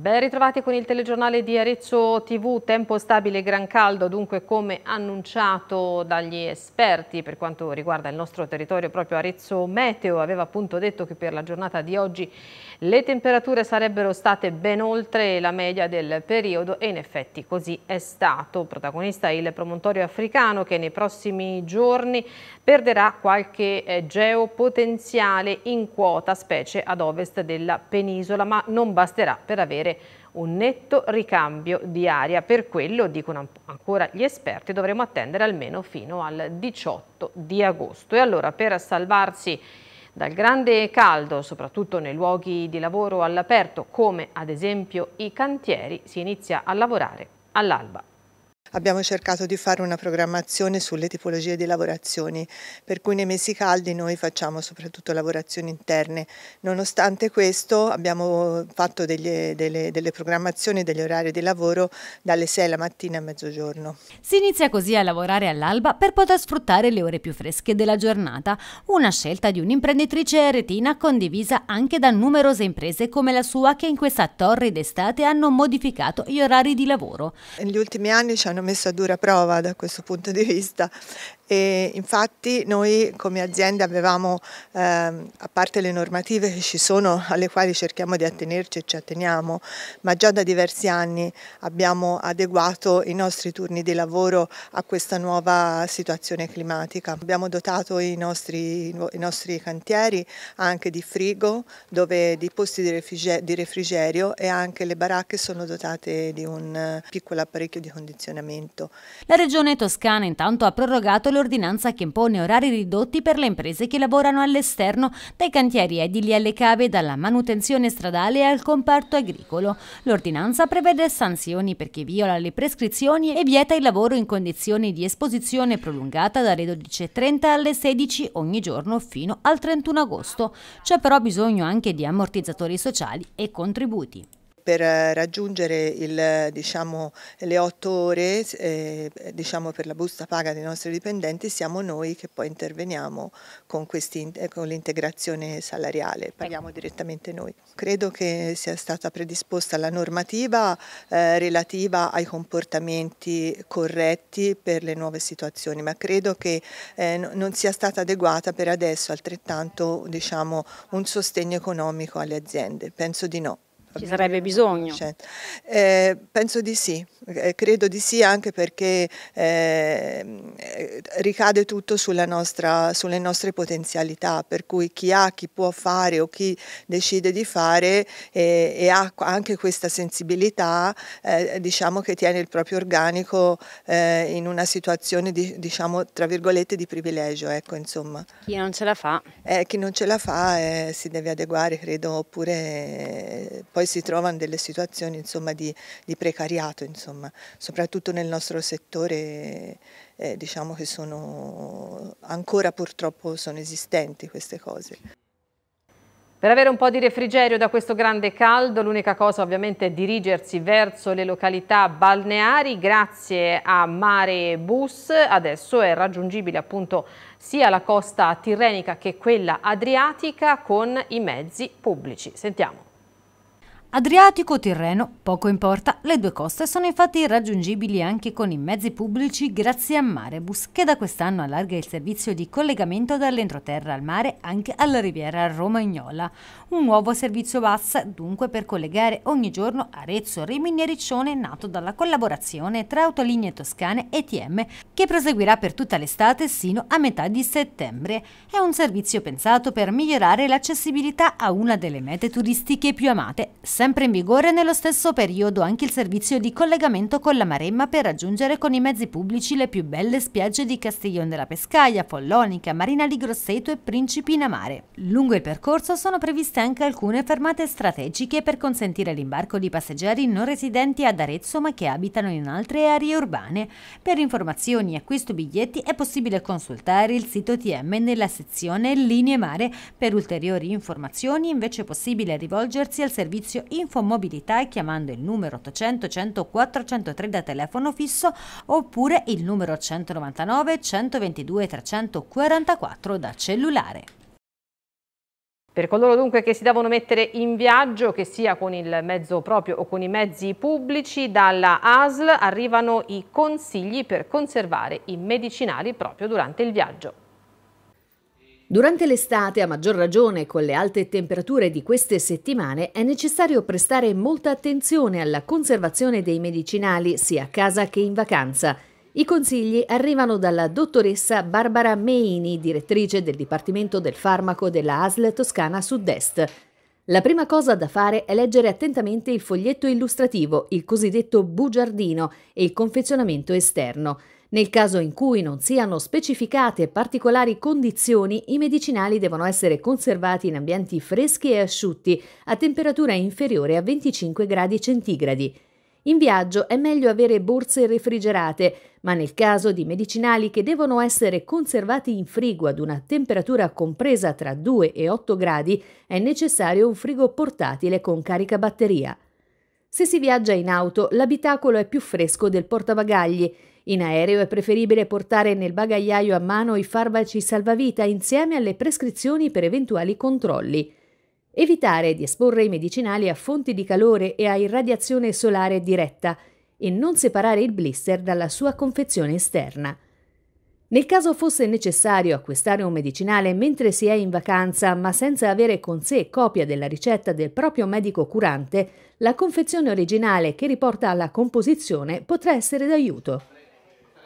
Ben ritrovati con il telegiornale di Arezzo TV, tempo stabile e gran caldo, dunque come annunciato dagli esperti per quanto riguarda il nostro territorio, proprio Arezzo Meteo aveva appunto detto che per la giornata di oggi le temperature sarebbero state ben oltre la media del periodo e in effetti così è stato. Protagonista il promontorio africano che nei prossimi giorni perderà qualche eh, geopotenziale in quota, specie ad ovest della penisola, ma non basterà per avere avere un netto ricambio di aria. Per quello, dicono ancora gli esperti, dovremo attendere almeno fino al 18 di agosto. E allora per salvarsi dal grande caldo, soprattutto nei luoghi di lavoro all'aperto, come ad esempio i cantieri, si inizia a lavorare all'alba. Abbiamo cercato di fare una programmazione sulle tipologie di lavorazioni, per cui nei mesi caldi noi facciamo soprattutto lavorazioni interne. Nonostante questo abbiamo fatto degli, delle, delle programmazioni degli orari di lavoro dalle 6 la mattina a mezzogiorno. Si inizia così a lavorare all'alba per poter sfruttare le ore più fresche della giornata, una scelta di un'imprenditrice retina condivisa anche da numerose imprese come la sua che in questa torre d'estate hanno modificato gli orari di lavoro. Negli ultimi anni ci hanno hanno messo a dura prova da questo punto di vista. E infatti noi come azienda avevamo, ehm, a parte le normative che ci sono, alle quali cerchiamo di attenerci e ci atteniamo, ma già da diversi anni abbiamo adeguato i nostri turni di lavoro a questa nuova situazione climatica. Abbiamo dotato i nostri, i nostri cantieri anche di frigo, dove, di posti di, refrigerio, di refrigerio e anche le baracche sono dotate di un piccolo apparecchio di condizionamento funzionamento. La Regione Toscana intanto ha prorogato l'ordinanza che impone orari ridotti per le imprese che lavorano all'esterno dai cantieri edili alle cave, dalla manutenzione stradale al comparto agricolo. L'ordinanza prevede sanzioni per chi viola le prescrizioni e vieta il lavoro in condizioni di esposizione prolungata dalle 12.30 alle 16 ogni giorno fino al 31 agosto. C'è però bisogno anche di ammortizzatori sociali e contributi per eh, raggiungere il, diciamo, le otto ore eh, diciamo, per la busta paga dei nostri dipendenti siamo noi che poi interveniamo con, eh, con l'integrazione salariale, paghiamo direttamente noi. Credo che sia stata predisposta la normativa eh, relativa ai comportamenti corretti per le nuove situazioni, ma credo che eh, non sia stata adeguata per adesso altrettanto diciamo, un sostegno economico alle aziende, penso di no. Ci sarebbe bisogno? Cioè, eh, penso di sì, eh, credo di sì anche perché eh, ricade tutto nostra, sulle nostre potenzialità, per cui chi ha, chi può fare o chi decide di fare e ha anche questa sensibilità eh, diciamo che tiene il proprio organico eh, in una situazione di, diciamo tra virgolette di privilegio. Ecco, insomma. Chi non ce la fa? chi non ce la fa si deve adeguare credo oppure poi si trovano delle situazioni insomma, di, di, precariato, insomma, soprattutto nel nostro settore eh, diciamo che sono, ancora purtroppo sono esistenti queste cose. Per avere un po' di refrigerio da questo grande caldo, l'unica cosa ovviamente è dirigersi verso le località balneari grazie a Mare Bus. Adesso è raggiungibile appunto sia la costa tirrenica che quella adriatica con i mezzi pubblici. Sentiamo. Adriatico o Tirreno, poco importa, le due coste sono infatti raggiungibili anche con i mezzi pubblici grazie a Marebus, che da quest'anno allarga il servizio di collegamento dall'entroterra al mare anche alla riviera romagnola. Un nuovo servizio bus dunque per collegare ogni giorno Arezzo, Rimini e Riccione nato dalla collaborazione tra Autolinee Toscane e TM, che proseguirà per tutta l'estate sino a metà di settembre. È un servizio pensato per migliorare l'accessibilità a una delle mete turistiche più amate, sempre in vigore nello stesso periodo anche il servizio di collegamento con la Maremma per raggiungere con i mezzi pubblici le più belle spiagge di Castiglione della Pescaia, Follonica, Marina di Grosseto e Principina Mare. Lungo il percorso sono previste anche alcune fermate strategiche per consentire l'imbarco di passeggeri non residenti ad Arezzo ma che abitano in altre aree urbane. Per informazioni e acquisto biglietti è possibile consultare il sito TM nella sezione Linee Mare. Per ulteriori informazioni invece è possibile rivolgersi al servizio Infomobilità e chiamando il numero 800 100 403 da telefono fisso oppure il numero 199 122 344 da cellulare. Per coloro dunque che si devono mettere in viaggio, che sia con il mezzo proprio o con i mezzi pubblici, dalla ASL arrivano i consigli per conservare i medicinali proprio durante il viaggio. Durante l'estate, a maggior ragione con le alte temperature di queste settimane, è necessario prestare molta attenzione alla conservazione dei medicinali sia a casa che in vacanza. I consigli arrivano dalla dottoressa Barbara Meini, direttrice del Dipartimento del Farmaco della ASL Toscana Sud-Est. La prima cosa da fare è leggere attentamente il foglietto illustrativo, il cosiddetto bugiardino e il confezionamento esterno. Nel caso in cui non siano specificate particolari condizioni, i medicinali devono essere conservati in ambienti freschi e asciutti a temperatura inferiore a 25 gradi centigradi. In viaggio è meglio avere borse refrigerate, ma nel caso di medicinali che devono essere conservati in frigo ad una temperatura compresa tra 2 e 8 gradi, è necessario un frigo portatile con carica batteria. Se si viaggia in auto, l'abitacolo è più fresco del portabagagli. In aereo è preferibile portare nel bagagliaio a mano i farmaci salvavita insieme alle prescrizioni per eventuali controlli evitare di esporre i medicinali a fonti di calore e a irradiazione solare diretta e non separare il blister dalla sua confezione esterna. Nel caso fosse necessario acquistare un medicinale mentre si è in vacanza ma senza avere con sé copia della ricetta del proprio medico curante, la confezione originale che riporta alla composizione potrà essere d'aiuto.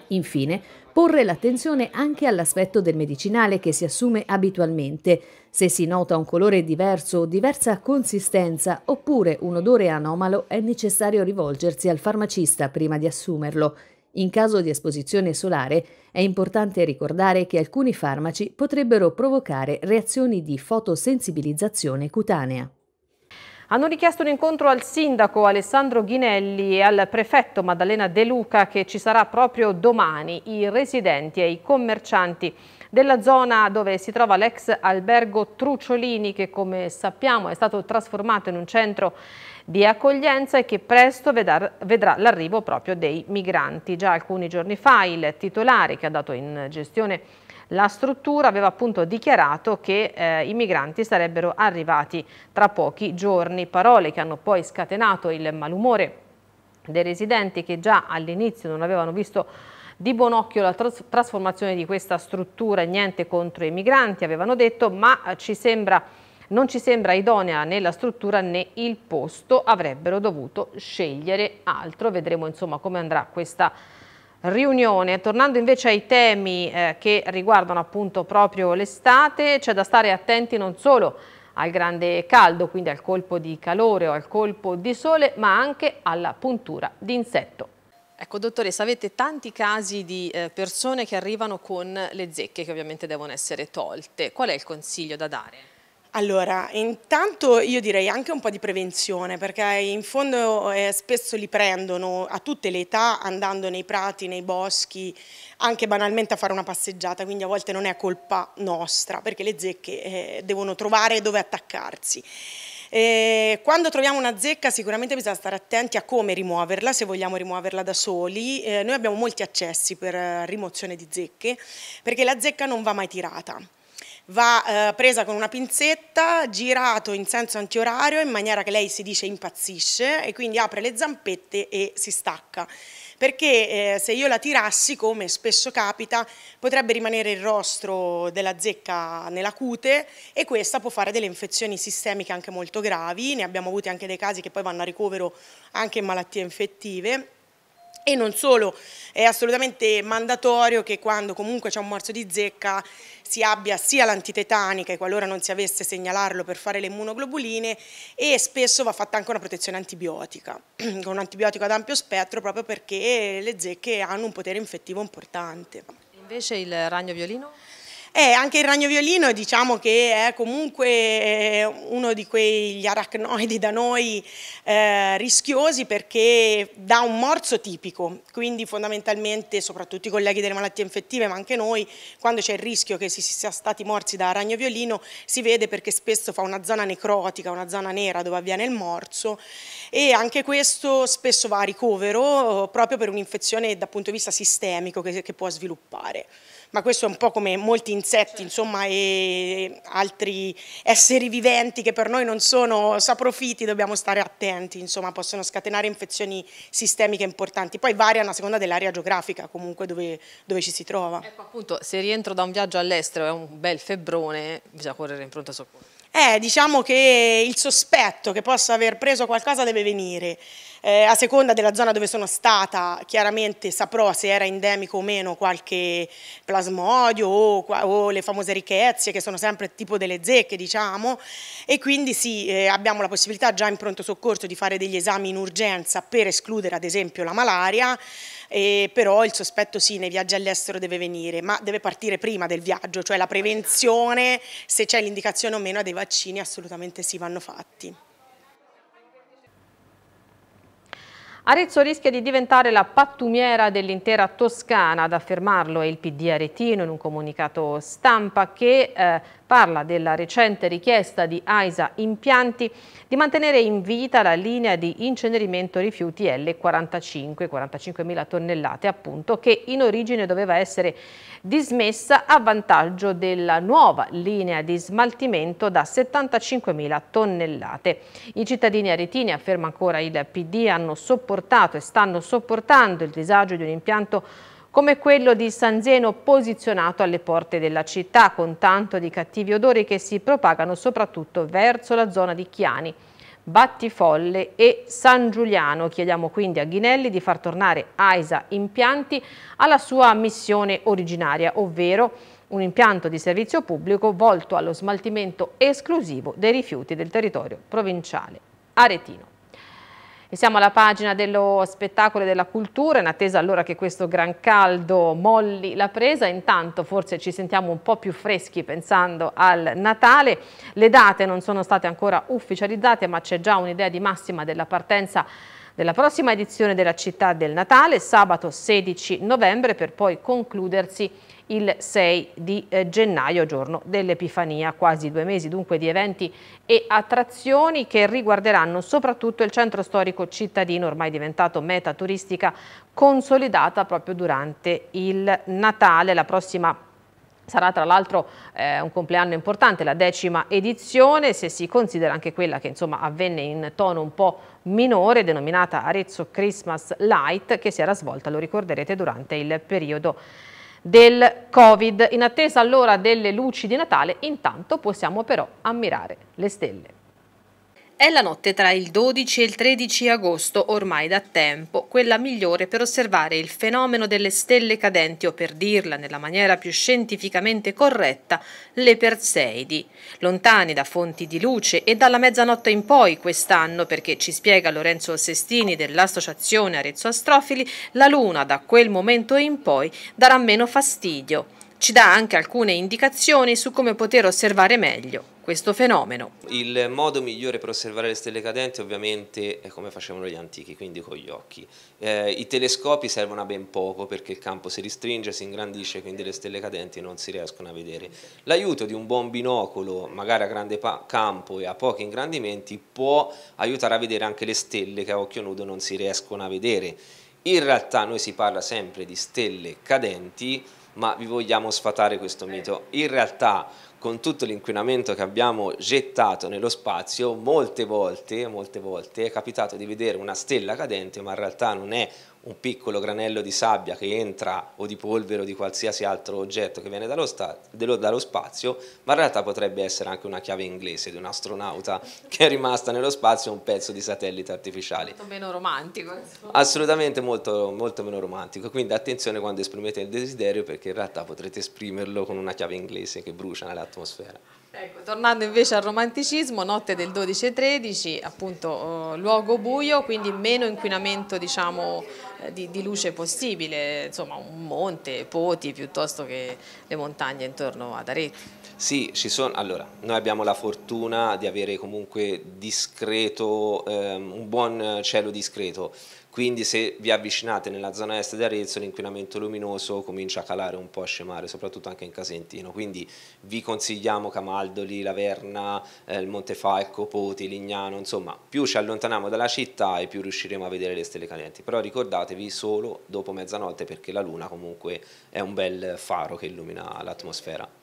Infine, porre l'attenzione anche all'aspetto del medicinale che si assume abitualmente. Se si nota un colore diverso diversa consistenza oppure un odore anomalo è necessario rivolgersi al farmacista prima di assumerlo. In caso di esposizione solare è importante ricordare che alcuni farmaci potrebbero provocare reazioni di fotosensibilizzazione cutanea hanno richiesto un incontro al sindaco Alessandro Ghinelli e al prefetto Maddalena De Luca che ci sarà proprio domani i residenti e i commercianti della zona dove si trova l'ex albergo Trucciolini che come sappiamo è stato trasformato in un centro di accoglienza e che presto vedrà, vedrà l'arrivo proprio dei migranti. Già alcuni giorni fa il titolare che ha dato in gestione la struttura aveva appunto dichiarato che eh, i migranti sarebbero arrivati tra pochi giorni, parole che hanno poi scatenato il malumore dei residenti che già all'inizio non avevano visto di buon occhio la tras trasformazione di questa struttura, niente contro i migranti avevano detto, ma ci sembra, non ci sembra idonea né la struttura né il posto, avrebbero dovuto scegliere altro, vedremo insomma come andrà questa struttura riunione. Tornando invece ai temi eh, che riguardano appunto proprio l'estate, c'è da stare attenti non solo al grande caldo, quindi al colpo di calore o al colpo di sole, ma anche alla puntura di insetto. Ecco dottoressa, avete tanti casi di eh, persone che arrivano con le zecche che ovviamente devono essere tolte. Qual è il consiglio da dare? Allora, intanto io direi anche un po' di prevenzione, perché in fondo eh, spesso li prendono a tutte le età andando nei prati, nei boschi, anche banalmente a fare una passeggiata, quindi a volte non è colpa nostra, perché le zecche eh, devono trovare dove attaccarsi. Eh, quando troviamo una zecca sicuramente bisogna stare attenti a come rimuoverla, se vogliamo rimuoverla da soli. Eh, noi abbiamo molti accessi per eh, rimozione di zecche, perché la zecca non va mai tirata va eh, presa con una pinzetta, girato in senso antiorario in maniera che lei si dice impazzisce e quindi apre le zampette e si stacca perché eh, se io la tirassi, come spesso capita, potrebbe rimanere il rostro della zecca nella cute e questa può fare delle infezioni sistemiche anche molto gravi, ne abbiamo avuti anche dei casi che poi vanno a ricovero anche in malattie infettive e non solo, è assolutamente mandatorio che quando comunque c'è un morso di zecca si abbia sia l'antitetanica e qualora non si avesse segnalarlo per fare le immunoglobuline e spesso va fatta anche una protezione antibiotica, con un antibiotico ad ampio spettro proprio perché le zecche hanno un potere infettivo importante. Invece il ragno violino? E eh, anche il ragno violino diciamo che è comunque eh, uno di quegli arachnoidi da noi eh, rischiosi perché dà un morso tipico, quindi fondamentalmente soprattutto i colleghi delle malattie infettive ma anche noi quando c'è il rischio che si sia stati morsi da ragno violino si vede perché spesso fa una zona necrotica, una zona nera dove avviene il morso e anche questo spesso va a ricovero eh, proprio per un'infezione dal punto di vista sistemico che, che può sviluppare. Ma questo è un po' come molti insetti insomma, e altri esseri viventi che per noi non sono saprofiti, dobbiamo stare attenti, insomma, possono scatenare infezioni sistemiche importanti. Poi variano a seconda dell'area geografica comunque dove, dove, ci si trova. Ecco appunto, se rientro da un viaggio all'estero e ho un bel febbrone, bisogna correre in pronto soccorso. Eh, diciamo che il sospetto che possa aver preso qualcosa deve venire. Eh, a seconda della zona dove sono stata, chiaramente saprò se era endemico o meno qualche plasmodio o, o le famose ricchezze che sono sempre tipo delle zecche, diciamo, e quindi sì, eh, abbiamo la possibilità già in pronto soccorso di fare degli esami in urgenza per escludere ad esempio la malaria, eh, però il sospetto sì, nei viaggi all'estero deve venire, ma deve partire prima del viaggio, cioè la prevenzione, se c'è l'indicazione o meno dei vaccini, assolutamente sì, vanno fatti. Arezzo rischia di diventare la pattumiera dell'intera Toscana, ad affermarlo è il PD Aretino in un comunicato stampa che eh, parla della recente richiesta di AISA Impianti di mantenere in vita la linea di incenerimento rifiuti L45, 45.000 tonnellate appunto, che in origine doveva essere dismessa a vantaggio della nuova linea di smaltimento da 75.000 tonnellate. I cittadini aretini, afferma ancora il PD, hanno sopportato e stanno sopportando il disagio di un impianto come quello di San Zeno posizionato alle porte della città con tanto di cattivi odori che si propagano soprattutto verso la zona di Chiani. Battifolle e San Giuliano. Chiediamo quindi a Ghinelli di far tornare AISA Impianti alla sua missione originaria, ovvero un impianto di servizio pubblico volto allo smaltimento esclusivo dei rifiuti del territorio provinciale aretino. E siamo alla pagina dello spettacolo e della cultura, in attesa allora che questo gran caldo molli la presa, intanto forse ci sentiamo un po' più freschi pensando al Natale, le date non sono state ancora ufficializzate ma c'è già un'idea di massima della partenza della prossima edizione della Città del Natale, sabato 16 novembre, per poi concludersi il 6 di eh, gennaio, giorno dell'Epifania. Quasi due mesi dunque di eventi e attrazioni che riguarderanno soprattutto il centro storico cittadino, ormai diventato meta turistica consolidata proprio durante il Natale. La prossima Sarà tra l'altro eh, un compleanno importante, la decima edizione, se si considera anche quella che insomma avvenne in tono un po' minore, denominata Arezzo Christmas Light, che si era svolta, lo ricorderete, durante il periodo del Covid. In attesa allora delle luci di Natale, intanto possiamo però ammirare le stelle. È la notte tra il 12 e il 13 agosto, ormai da tempo, quella migliore per osservare il fenomeno delle stelle cadenti o per dirla nella maniera più scientificamente corretta, le Perseidi. Lontani da fonti di luce e dalla mezzanotte in poi quest'anno, perché ci spiega Lorenzo Sestini dell'Associazione Arezzo Astrofili, la Luna da quel momento in poi darà meno fastidio. Ci dà anche alcune indicazioni su come poter osservare meglio questo fenomeno. Il modo migliore per osservare le stelle cadenti ovviamente è come facevano gli antichi, quindi con gli occhi. Eh, I telescopi servono a ben poco perché il campo si ristringe, si ingrandisce, quindi le stelle cadenti non si riescono a vedere. L'aiuto di un buon binocolo, magari a grande campo e a pochi ingrandimenti, può aiutare a vedere anche le stelle che a occhio nudo non si riescono a vedere. In realtà noi si parla sempre di stelle cadenti, ma vi vogliamo sfatare questo mito. In realtà con tutto l'inquinamento che abbiamo gettato nello spazio, molte volte, molte volte è capitato di vedere una stella cadente, ma in realtà non è un piccolo granello di sabbia che entra o di polvere o di qualsiasi altro oggetto che viene dallo, dallo spazio, ma in realtà potrebbe essere anche una chiave inglese di un astronauta che è rimasta nello spazio un pezzo di satellite artificiale. Molto meno romantico. Insomma. Assolutamente molto, molto meno romantico, quindi attenzione quando esprimete il desiderio perché in realtà potrete esprimerlo con una chiave inglese che brucia nell'atmosfera. Ecco, tornando invece al romanticismo, notte del 12 e 13, appunto eh, luogo buio, quindi meno inquinamento diciamo, eh, di, di, luce possibile, insomma un monte, poti piuttosto che le montagne intorno ad Arezzo. Sì, ci sono, allora, noi abbiamo la fortuna di avere comunque discreto, eh, un buon cielo discreto, quindi se vi avvicinate nella zona est di Arezzo l'inquinamento luminoso comincia a calare un po' a scemare, soprattutto anche in Casentino, quindi vi consigliamo Camaldoli, Laverna, eh, il Montefalco, Poti, Lignano, insomma più ci allontaniamo dalla città e più riusciremo a vedere le stelle cadenti, però ricordatevi solo dopo mezzanotte perché la luna comunque è un bel faro che illumina l'atmosfera.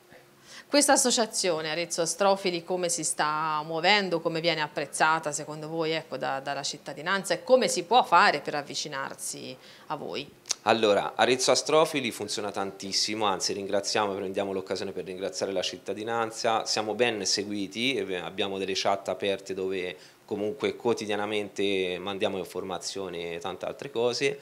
Questa associazione Arezzo Astrofili come si sta muovendo, come viene apprezzata secondo voi ecco, da, dalla cittadinanza e come si può fare per avvicinarsi a voi? Allora, Arezzo Astrofili funziona tantissimo, anzi ringraziamo, e prendiamo l'occasione per ringraziare la cittadinanza, siamo ben seguiti, abbiamo delle chat aperte dove comunque quotidianamente mandiamo informazioni e tante altre cose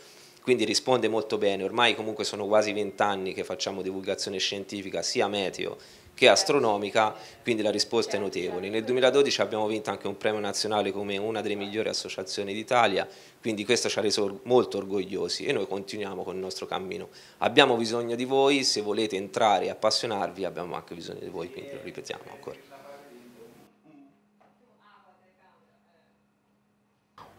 quindi risponde molto bene, ormai comunque sono quasi vent'anni che facciamo divulgazione scientifica sia meteo che astronomica, quindi la risposta è notevole. Nel 2012 abbiamo vinto anche un premio nazionale come una delle migliori associazioni d'Italia, quindi questo ci ha reso molto orgogliosi e noi continuiamo con il nostro cammino. Abbiamo bisogno di voi, se volete entrare e appassionarvi abbiamo anche bisogno di voi, quindi lo ripetiamo ancora.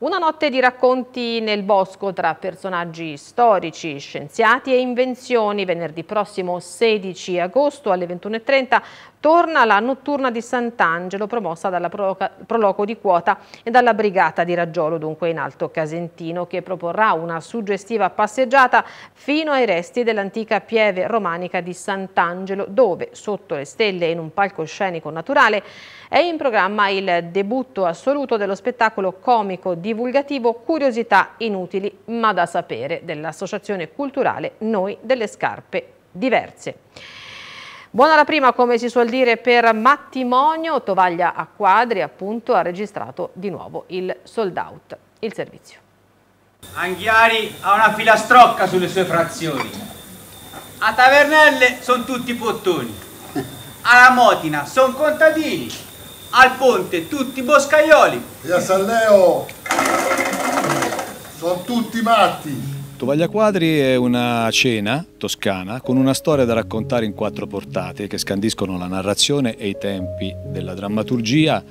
Una notte di racconti nel bosco tra personaggi storici, scienziati e invenzioni. Venerdì prossimo 16 agosto alle 21.30 torna la notturna di Sant'Angelo promossa dalla Proloco di Quota e dalla Brigata di Raggiolo, dunque in Alto Casentino, che proporrà una suggestiva passeggiata fino ai resti dell'antica pieve romanica di Sant'Angelo, dove sotto le stelle in un palcoscenico naturale è in programma il debutto assoluto dello spettacolo comico divulgativo Curiosità inutili ma da sapere dell'associazione culturale Noi delle Scarpe Diverse. Buona la prima, come si suol dire, per Mattimonio. Tovaglia a quadri, appunto, ha registrato di nuovo il sold out, il servizio. Anghiari ha una filastrocca sulle sue frazioni. A Tavernelle sono tutti bottoni. Alla Motina sono contadini al ponte tutti i boscaioli. Via San Leo, sono tutti matti. Tovaglia Quadri è una cena toscana con una storia da raccontare in quattro portate che scandiscono la narrazione e i tempi della drammaturgia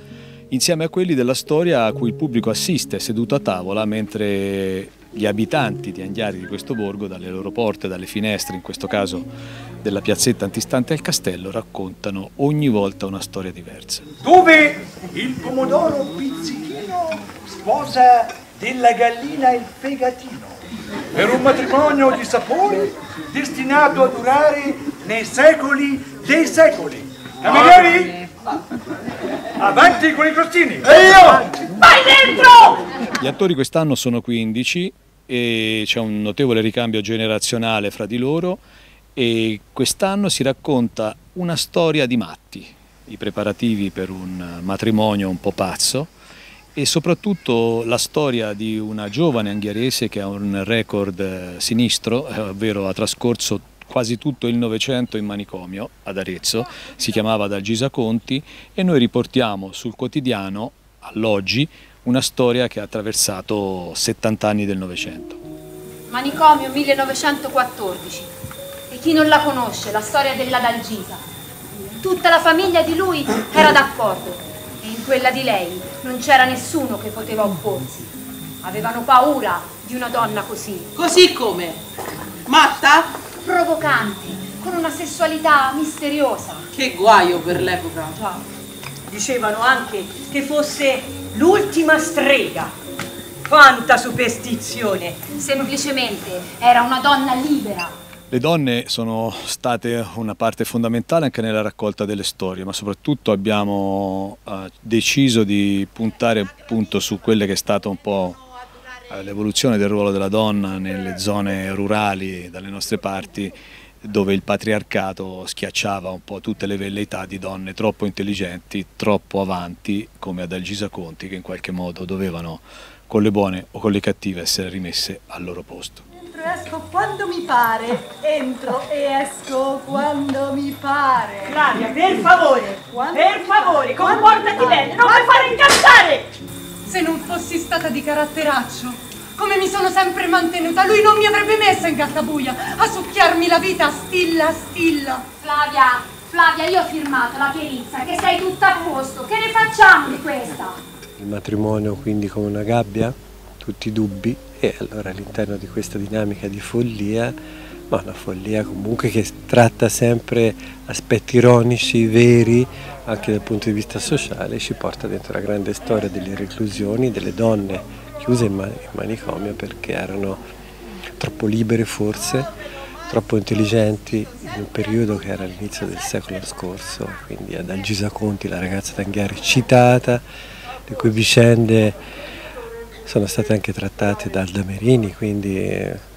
insieme a quelli della storia a cui il pubblico assiste seduto a tavola mentre gli abitanti di Anghiari di questo borgo dalle loro porte, dalle finestre, in questo caso della piazzetta antistante al castello, raccontano ogni volta una storia diversa. Dove il pomodoro pizzichino sposa della gallina il fegatino per un matrimonio di sapori destinato a durare nei secoli dei secoli. Camerieri! Avanti con i crostini! E io! Vai dentro! Gli attori quest'anno sono 15 e c'è un notevole ricambio generazionale fra di loro e quest'anno si racconta una storia di matti, i preparativi per un matrimonio un po' pazzo e soprattutto la storia di una giovane anghiarese che ha un record eh, sinistro, eh, ovvero ha trascorso quasi tutto il Novecento in manicomio ad Arezzo, si chiamava dal Conti e noi riportiamo sul quotidiano, all'oggi, una storia che ha attraversato 70 anni del Novecento. Manicomio 1914 e chi non la conosce, la storia della Dalgisa. Tutta la famiglia di lui era d'accordo e in quella di lei non c'era nessuno che poteva opporsi. Avevano paura di una donna così. Così come? provocanti, con una sessualità misteriosa. Che guaio per l'epoca. Ah, dicevano anche che fosse l'ultima strega. Quanta superstizione! Semplicemente era una donna libera. Le donne sono state una parte fondamentale anche nella raccolta delle storie, ma soprattutto abbiamo eh, deciso di puntare appunto su quelle che è stata un po' l'evoluzione del ruolo della donna nelle zone rurali dalle nostre parti dove il patriarcato schiacciava un po' tutte le velleità di donne troppo intelligenti, troppo avanti come ad Algisa Conti che in qualche modo dovevano con le buone o con le cattive essere rimesse al loro posto. Entro e esco quando mi pare, entro e esco quando mi pare. Claudia, per favore, quando per favore, comportati bene, non mi fare incazzare! Se non fossi stata di caratteraccio, come mi sono sempre mantenuta, lui non mi avrebbe messa in gattabuia a succhiarmi la vita stilla stilla. Flavia, Flavia, io ho firmato la perizia, che sei tutta a posto. Che ne facciamo di questa? Il matrimonio quindi come una gabbia, tutti i dubbi, e allora all'interno di questa dinamica di follia ma una follia comunque che tratta sempre aspetti ironici, veri, anche dal punto di vista sociale, ci porta dentro la grande storia delle reclusioni, delle donne chiuse in, man in manicomio perché erano troppo libere forse, troppo intelligenti in un periodo che era l'inizio del secolo scorso, quindi ad Algisa Conti, la ragazza d'Anghiari citata, le cui vicende sono state anche trattate da Alda quindi... Eh,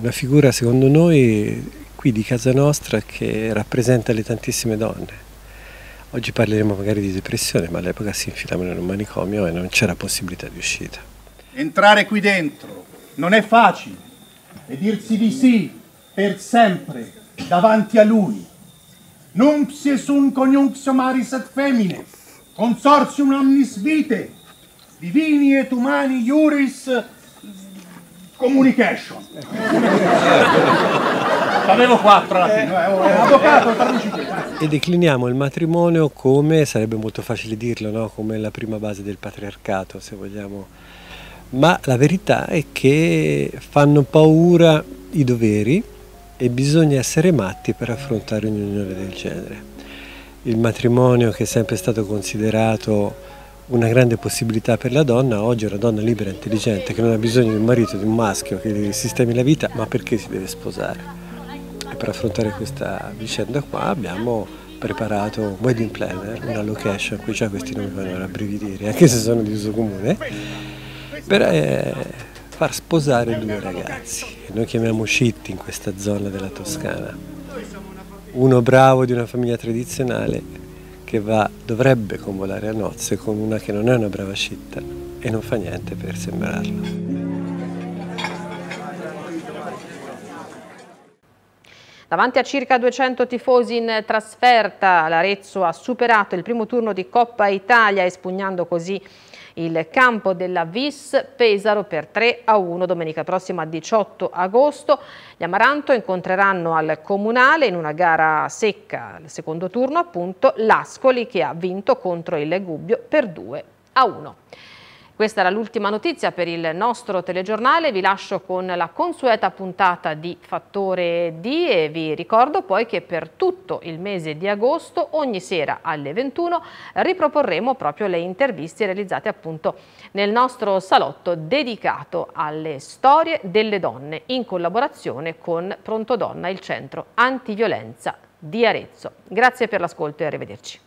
una figura secondo noi qui di casa nostra che rappresenta le tantissime donne. Oggi parleremo magari di depressione, ma all'epoca si infilavano in un manicomio e non c'era possibilità di uscita. Entrare qui dentro non è facile e dirsi di sì per sempre davanti a lui. Numpsie sun coniunctio maris et femine, consortium omnis vite, divini et umani iuris Communication. Avevo quattro alla fine. Eh, oh, eh, avvocato, E decliniamo il matrimonio come, sarebbe molto facile dirlo, no? come la prima base del patriarcato, se vogliamo. Ma la verità è che fanno paura i doveri e bisogna essere matti per affrontare un'unione del genere. Il matrimonio che è sempre stato considerato una grande possibilità per la donna, oggi è una donna libera e intelligente che non ha bisogno di un marito, di un maschio che sistemi la vita, ma perché si deve sposare? E per affrontare questa vicenda qua abbiamo preparato un wedding planner, una location, qui già questi nomi vanno a brividire, anche se sono di uso comune, per eh, far sposare due ragazzi, noi chiamiamo scitti in questa zona della Toscana, uno bravo di una famiglia tradizionale che va, dovrebbe convolare a nozze con una che non è una brava scitta e non fa niente per sembrarlo. Davanti a circa 200 tifosi in trasferta, l'Arezzo ha superato il primo turno di Coppa Italia, espugnando così il campo della Vis Pesaro per 3 a 1 domenica prossima 18 agosto. Gli Amaranto incontreranno al Comunale in una gara secca, al secondo turno appunto, l'Ascoli che ha vinto contro il Gubbio per 2 a 1. Questa era l'ultima notizia per il nostro telegiornale, vi lascio con la consueta puntata di Fattore D e vi ricordo poi che per tutto il mese di agosto ogni sera alle 21 riproporremo proprio le interviste realizzate appunto nel nostro salotto dedicato alle storie delle donne in collaborazione con Pronto Donna, il centro antiviolenza di Arezzo. Grazie per l'ascolto e arrivederci.